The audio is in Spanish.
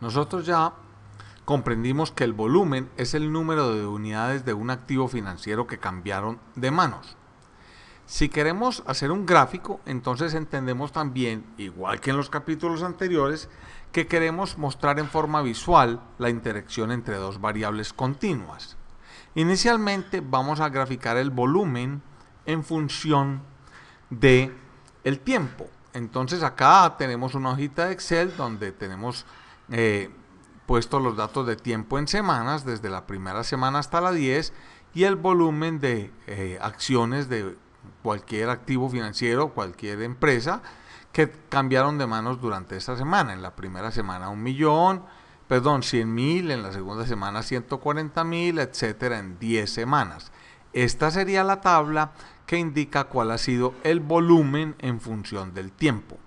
Nosotros ya comprendimos que el volumen es el número de unidades de un activo financiero que cambiaron de manos. Si queremos hacer un gráfico, entonces entendemos también, igual que en los capítulos anteriores, que queremos mostrar en forma visual la interacción entre dos variables continuas. Inicialmente vamos a graficar el volumen en función de el tiempo. Entonces acá tenemos una hojita de Excel donde tenemos eh, puesto los datos de tiempo en semanas, desde la primera semana hasta la 10, y el volumen de eh, acciones de cualquier activo financiero, cualquier empresa, que cambiaron de manos durante esta semana. En la primera semana un millón, perdón, 100 mil, en la segunda semana 140 mil, etcétera, en 10 semanas. Esta sería la tabla que indica cuál ha sido el volumen en función del tiempo.